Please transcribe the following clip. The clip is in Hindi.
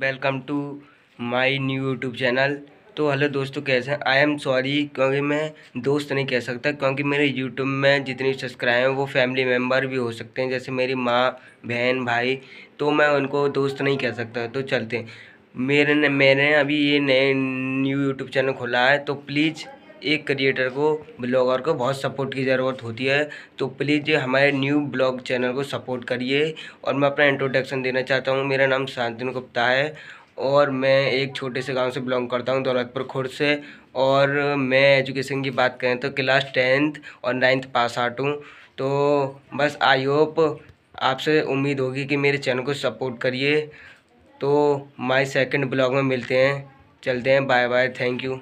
guys welcome to my new YouTube channel तो हेलो दोस्तों कैसे हैं आई एम सॉरी क्योंकि मैं दोस्त नहीं कह सकता क्योंकि मेरे यूट्यूब में जितने सब्सक्राइब हैं वो फैमिली मेम्बर भी हो सकते हैं जैसे मेरी माँ बहन भाई तो मैं उनको दोस्त नहीं कह सकता तो चलते हैं मेरे ने मैंने अभी ये नए न्यू यूट्यूब चैनल खोला है तो प्लीज़ एक क्रिएटर को ब्लॉगर को बहुत सपोर्ट की ज़रूरत होती है तो प्लीज़ हमारे न्यू ब्लॉग चैनल को सपोर्ट करिए और मैं अपना इंट्रोडक्शन देना चाहता हूँ मेरा नाम शांतनु गुप्ता है और मैं एक छोटे से गांव से बिलोंग करता हूं दौलतपुर खुर्द से और मैं एजुकेशन की बात करें तो क्लास टेंथ और नाइन्थ पास आउट हूँ तो बस आई होप आपसे उम्मीद होगी कि मेरे चैनल को सपोर्ट करिए तो माय सेकंड ब्लॉग में मिलते हैं चलते हैं बाय बाय थैंक यू